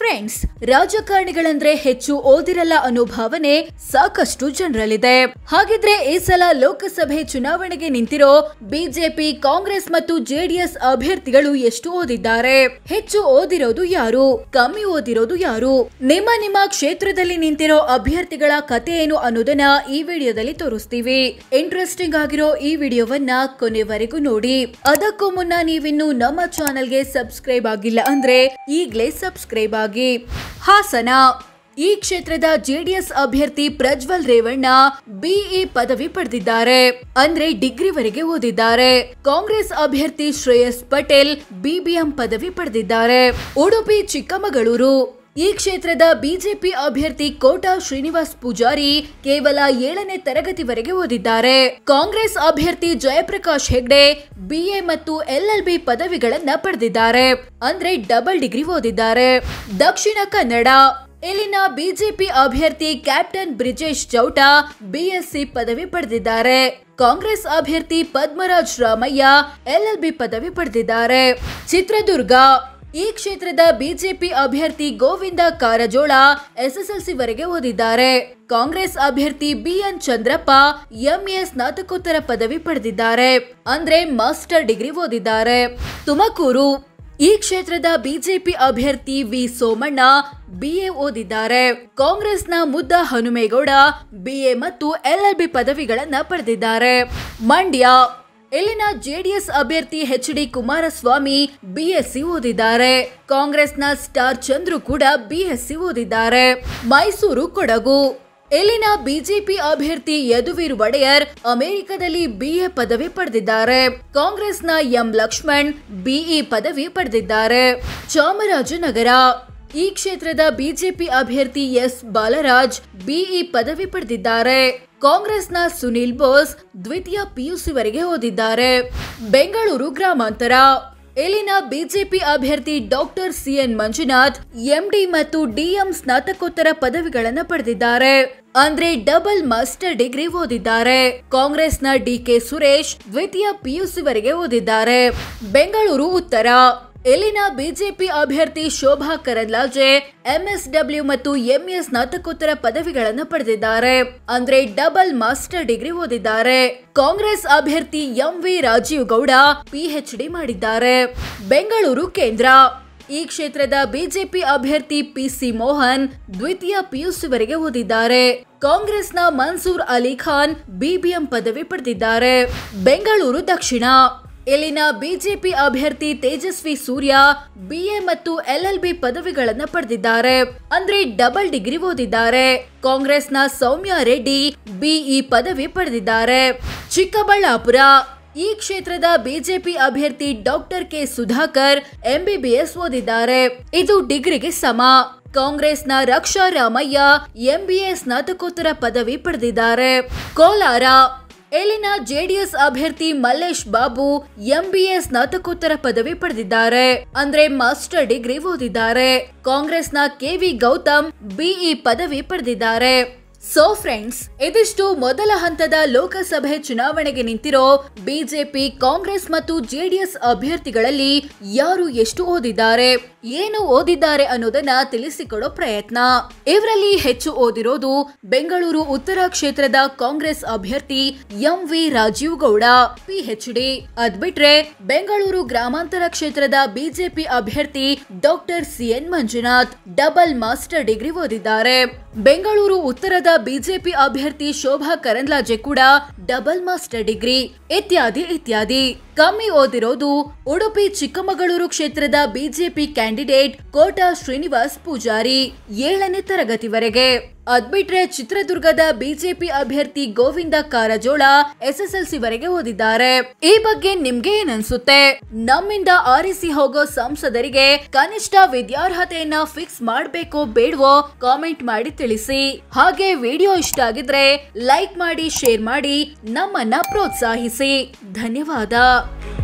Friends ರಾಜಕಾರಣಿಗಳಂದ್ರೆ ಹೆಚ್ಚು ಓದಿರಲ್ಲ ಅನ್ನೋ ಭಾವನೆ ಸಾಕಷ್ಟು ಜನರಲ್ಲಿದೆ ಹಾಗಿದ್ರೆ ಈ ಸಲ ಲೋಕಸಭೆ ಚುನಾವಣೆಗೆ ನಿಂತಿರೋ ಬಿಜೆಪಿ ಕಾಂಗ್ರೆಸ್ ಮತ್ತು ಜೆಡಿಎಸ್ ಅಭ್ಯರ್ಥಿಗಳು ಎಷ್ಟು ಓದಿದ್ದಾರೆ ಹೆಚ್ಚು ಓದಿರೋದು ಯಾರು ಕಮ್ಮಿ ಓದಿರೋದು ಯಾರು ನಿಮ್ಮ ನಿಮ್ಮ ಕ್ಷೇತ್ರದಲ್ಲಿ ನಿಂತಿರೋ ಅಭ್ಯರ್ಥಿಗಳ ಕತೆ ಏನು ಅನ್ನೋದನ್ನ ಈ ವಿಡಿಯೋದಲ್ಲಿ ತೋರಿಸ್ತೀವಿ ಇಂಟ್ರೆಸ್ಟಿಂಗ್ ಆಗಿರೋ ಈ ವಿಡಿಯೋವನ್ನ ಕೊನೆವರೆಗೂ ನೋಡಿ ಅದಕ್ಕೂ ಮುನ್ನ ನೀವಿನ್ನು ನಮ್ಮ ಚಾನೆಲ್ಗೆ ಸಬ್ಸ್ಕ್ರೈಬ್ ಆಗಿಲ್ಲ ಅಂದ್ರೆ ಈಗಲೇ ಸಬ್ಸ್ಕ್ರೈಬ್ ಆಗಿ ಹಾಸನ ಈ ಕ್ಷೇತ್ರದ ಜೆಡಿಎಸ್ ಅಭ್ಯರ್ಥಿ ಪ್ರಜ್ವಲ್ ರೇವಣ್ಣ ಬಿಇ ಪದವಿ ಪಡೆದಿದ್ದಾರೆ ಅಂದ್ರೆ ಡಿಗ್ರಿವರೆಗೆ ಓದಿದ್ದಾರೆ ಕಾಂಗ್ರೆಸ್ ಅಭ್ಯರ್ಥಿ ಶ್ರೇಯಸ್ ಪಟೇಲ್ ಬಿಬಿಎಂ ಪದವಿ ಪಡೆದಿದ್ದಾರೆ ಉಡುಪಿ ಚಿಕ್ಕಮಗಳೂರು ಈ ಕ್ಷೇತ್ರದ ಬಿಜೆಪಿ ಅಭ್ಯರ್ಥಿ ಕೋಟಾ ಶ್ರೀನಿವಾಸ್ ಪೂಜಾರಿ ಕೇವಲ ಏಳನೇ ತರಗತಿವರೆಗೆ ಓದಿದ್ದಾರೆ ಕಾಂಗ್ರೆಸ್ ಅಭ್ಯರ್ಥಿ ಜಯಪ್ರಕಾಶ್ ಹೆಗ್ಡೆ ಬಿಎ ಮತ್ತು ಎಲ್ಎಲ್ಬಿ ಪದವಿಗಳನ್ನ ಪಡೆದಿದ್ದಾರೆ ಅಂದ್ರೆ ಡಬಲ್ ಡಿಗ್ರಿ ಓದಿದ್ದಾರೆ ದಕ್ಷಿಣ ಕನ್ನಡ ಇಲ್ಲಿನ ಬಿಜೆಪಿ ಅಭ್ಯರ್ಥಿ ಕ್ಯಾಪ್ಟನ್ ಬ್ರಿಜೇಶ್ ಚೌಟಾ ಬಿಎಸ್ಸಿ ಪದವಿ ಪಡೆದಿದ್ದಾರೆ ಕಾಂಗ್ರೆಸ್ ಅಭ್ಯರ್ಥಿ ಪದ್ಮರಾಜ್ ರಾಮಯ್ಯ ಎಲ್ಎಲ್ಬಿ ಪದವಿ ಪಡೆದಿದ್ದಾರೆ ಚಿತ್ರದುರ್ಗ ಈ ಕ್ಷೇತ್ರದ ಬಿಜೆಪಿ ಅಭ್ಯರ್ಥಿ ಗೋವಿಂದ ಕಾರಜೋಳ ವರೆಗೆ ಓದಿದ್ದಾರೆ ಕಾಂಗ್ರೆಸ್ ಅಭ್ಯರ್ಥಿ ಬಿಎನ್ ಚಂದ್ರಪ್ಪ ಎಂಎ ಸ್ನಾತಕೋತ್ತರ ಪದವಿ ಪಡೆದಿದ್ದಾರೆ ಅಂದ್ರೆ ಮಾಸ್ಟರ್ ಡಿಗ್ರಿ ಓದಿದ್ದಾರೆ ತುಮಕೂರು ಈ ಕ್ಷೇತ್ರದ ಬಿಜೆಪಿ ಅಭ್ಯರ್ಥಿ ವಿ ಸೋಮಣ್ಣ ಬಿಎ ಓದಿದ್ದಾರೆ ಕಾಂಗ್ರೆಸ್ನ ಮುದ್ದ ಹನುಮೇಗೌಡ ಬಿಎ ಮತ್ತು ಎಲ್ಎಲ್ಬಿ ಪದವಿಗಳನ್ನ ಪಡೆದಿದ್ದಾರೆ ಮಂಡ್ಯ ಇಲ್ಲಿನ ಜೆಡಿಎಸ್ ಅಭ್ಯರ್ಥಿ ಎಚ್ ಡಿ ಕುಮಾರಸ್ವಾಮಿ ಬಿಎಸ್ಸಿ ಓದಿದ್ದಾರೆ ಕಾಂಗ್ರೆಸ್ನ ಸ್ಟಾರ್ ಚಂದ್ರು ಕೂಡ ಬಿಎಸ್ಸಿ ಓದಿದ್ದಾರೆ ಮೈಸೂರು ಕೊಡಗು ಇಲ್ಲಿನ ಬಿಜೆಪಿ ಅಭ್ಯರ್ಥಿ ಯದುವೀರ್ ಒಡೆಯರ್ ಅಮೆರಿಕದಲ್ಲಿ ಬಿಎ ಪದವಿ ಪಡೆದಿದ್ದಾರೆ ಕಾಂಗ್ರೆಸ್ನ ಎಂ ಲಕ್ಷ್ಮಣ್ ಬಿಇ ಪದವಿ ಪಡೆದಿದ್ದಾರೆ ಚಾಮರಾಜನಗರ ಈ ಕ್ಷೇತ್ರದ ಬಿಜೆಪಿ ಅಭ್ಯರ್ಥಿ ಎಸ್ ಬಾಲರಾಜ್ ಬಿಇ ಪದವಿ ಪಡೆದಿದ್ದಾರೆ ಕಾಂಗ್ರೆಸ್ನ ಸುನಿಲ್ ಬೋಸ್ ದ್ವಿತೀಯ ವರೆಗೆ ಓದಿದ್ದಾರೆ ಬೆಂಗಳೂರು ಗ್ರಾಮಾಂತರ ಇಲ್ಲಿನ ಬಿಜೆಪಿ ಅಭ್ಯರ್ಥಿ ಡಾಕ್ಟರ್ ಸಿಎನ್ ಮಂಜುನಾಥ್ ಎಂಡಿ ಮತ್ತು ಡಿಎಂ ಸ್ನಾತಕೋತ್ತರ ಪದವಿಗಳನ್ನು ಪಡೆದಿದ್ದಾರೆ ಅಂದ್ರೆ ಡಬಲ್ ಮಾಸ್ಟರ್ ಡಿಗ್ರಿ ಓದಿದ್ದಾರೆ ಕಾಂಗ್ರೆಸ್ನ ಡಿಕೆ ಸುರೇಶ್ ದ್ವಿತೀಯ ವರೆಗೆ ಓದಿದ್ದಾರೆ ಬೆಂಗಳೂರು ಉತ್ತರ ಇಲ್ಲಿನ ಬಿಜೆಪಿ ಅಭ್ಯರ್ಥಿ ಶೋಭಾ ಕರಂದ್ಲಾಜೆ ಎಂಎಸ್ಡಬ್ಲ್ಯೂ ಮತ್ತು ಎಂಎಸ್ ಸ್ನಾತಕೋತ್ತರ ಪದವಿಗಳನ್ನು ಪಡೆದಿದ್ದಾರೆ ಅಂದ್ರೆ ಡಬಲ್ ಮಾಸ್ಟರ್ ಡಿಗ್ರಿ ಓದಿದ್ದಾರೆ ಕಾಂಗ್ರೆಸ್ ಅಭ್ಯರ್ಥಿ M V Rajeev Gowda D ಮಾಡಿದ್ದಾರೆ ಬೆಂಗಳೂರು ಕೇಂದ್ರ ಈ ಕ್ಷೇತ್ರದ ಬಿಜೆಪಿ ಅಭ್ಯರ್ಥಿ ಪಿಸಿ ಮೋಹನ್ ದ್ವಿತೀಯ ಪಿಯುಸಿವರೆಗೆ ಓದಿದ್ದಾರೆ ಕಾಂಗ್ರೆಸ್ನ ಮನ್ಸೂರ್ ಅಲಿ ಖಾನ್ ಬಿಬಿಎಂ ಪದವಿ ಪಡೆದಿದ್ದಾರೆ ಬೆಂಗಳೂರು ದಕ್ಷಿಣ ಇಲ್ಲಿನ ಬಿಜೆಪಿ ಅಭ್ಯರ್ಥಿ ತೇಜಸ್ವಿ ಸೂರ್ಯ ಬಿಎ ಮತ್ತು ಬಿ ಪದವಿಗಳನ್ನ ಪಡೆದಿದ್ದಾರೆ ಅಂದ್ರೆ ಡಬಲ್ ಡಿಗ್ರಿ ಓದಿದ್ದಾರೆ ಕಾಂಗ್ರೆಸ್ನ ಸೌಮ್ಯ ರೆಡ್ಡಿ ಬಿಇ ಪದವಿ ಪಡೆದಿದ್ದಾರೆ ಚಿಕ್ಕಬಳ್ಳಾಪುರ ಈ ಕ್ಷೇತ್ರದ ಬಿಜೆಪಿ ಅಭ್ಯರ್ಥಿ ಡಾಕ್ಟರ್ ಕೆ ಸುಧಾಕರ್ ಎಂಬಿಬಿಎಸ್ ಓದಿದ್ದಾರೆ ಇದು ಡಿಗ್ರಿಗೆ ಸಮ ಕಾಂಗ್ರೆಸ್ನ ರಕ್ಷಾ ರಾಮಯ್ಯ ಎಂಬಿಎ ಸ್ನಾತಕೋತ್ತರ ಪದವಿ ಪಡೆದಿದ್ದಾರೆ ಕೋಲಾರ ಇಲ್ಲಿನ ಜೆಡಿಎಸ್ ಅಭ್ಯರ್ಥಿ ಮಲ್ಲೇಶ್ ಬಾಬು ಎಂಬಿಎ ಸ್ನಾತಕೋತ್ತರ ಪದವಿ ಪಡೆದಿದ್ದಾರೆ ಅಂದ್ರೆ ಮಾಸ್ಟರ್ ಡಿಗ್ರಿ ಓದಿದ್ದಾರೆ ಕಾಂಗ್ರೆಸ್ನ ಕೆವಿ ಗೌತಮ್ ಬಿಇ ಪದವಿ ಪಡೆದಿದ್ದಾರೆ ಸೊ ಫ್ರೆಂಡ್ಸ್ ಇದಿಷ್ಟು ಮೊದಲ ಹಂತದ ಲೋಕಸಭೆ ಚುನಾವಣೆಗೆ ನಿಂತಿರೋ ಬಿಜೆಪಿ ಕಾಂಗ್ರೆಸ್ ಮತ್ತು ಜೆಡಿಎಸ್ ಅಭ್ಯರ್ಥಿಗಳಲ್ಲಿ ಯಾರು ಎಷ್ಟು ಓದಿದ್ದಾರೆ ಏನು ಓದಿದ್ದಾರೆ ಅನ್ನೋದನ್ನ ತಿಳಿಸಿಕೊಡೋ ಪ್ರಯತ್ನ ಇವರಲ್ಲಿ ಹೆಚ್ಚು ಓದಿರೋದು ಬೆಂಗಳೂರು ಉತ್ತರ ಕ್ಷೇತ್ರದ ಕಾಂಗ್ರೆಸ್ ಅಭ್ಯರ್ಥಿ M V Rajeev Gowda D ಅದ್ಬಿಟ್ರೆ ಬೆಂಗಳೂರು ಗ್ರಾಮಾಂತರ ಕ್ಷೇತ್ರದ ಬಿಜೆಪಿ ಅಭ್ಯರ್ಥಿ doctor CN Manjunath double master degree ಓದಿದ್ದಾರೆ ಬೆಂಗಳೂರು ಉತ್ತರದ ಕ್ಷೇತ್ರದ ಬಿಜೆಪಿ ಅಭ್ಯರ್ಥಿ ಶೋಭಾ ಕರಂದ್ಲಾಜೆ ಕೂಡ ಡಬಲ್ ಮಾಸ್ಟರ್ ಡಿಗ್ರಿ ಇತ್ಯಾದಿ ಇತ್ಯಾದಿ ಕಮ್ಮಿ ಓದಿರೋದು ಉಡುಪಿ ಚಿಕ್ಕಮಗಳೂರು ಕ್ಷೇತ್ರದ ಬಿಜೆಪಿ ಕ್ಯಾಂಡಿಡೇಟ್ ಕೋಟಾ ಶ್ರೀನಿವಾಸ್ ಪೂಜಾರಿ ಏಳನೇ ತರಗತಿವರೆಗೆ ಅದ್ಬಿಟ್ರೆ ಚಿತ್ರದುರ್ಗದ ಬಿಜೆಪಿ ಅಭ್ಯರ್ಥಿ ಗೋವಿಂದ ಕಾರಜೋಳ ಎಸ್ಎಸ್ಎಲ್ಸಿ ವರೆಗೆ ಓದಿದ್ದಾರೆ ಈ ಬಗ್ಗೆ ನಿಮ್ಗೆ ಏನನ್ಸುತ್ತೆ ನಮ್ಮಿಂದ ಆರಿಸಿ ಹೋಗೋ ಸಂಸದರಿಗೆ ಕನಿಷ್ಠ ವಿದ್ಯಾರ್ಹತೆಯನ್ನ ಫಿಕ್ಸ್ ಮಾಡ್ಬೇಕೋ ಬೇಡವೋ ಕಾಮೆಂಟ್ ಮಾಡಿ ತಿಳಿಸಿ ಹಾಗೆ ವಿಡಿಯೋ ಇಷ್ಟ ಆಗಿದ್ರೆ ಲೈಕ್ ಮಾಡಿ ಶೇರ್ ಮಾಡಿ ನಮ್ಮನ್ನ ಪ್ರೋತ್ಸಾಹಿಸಿ ಧನ್ಯವಾದ up.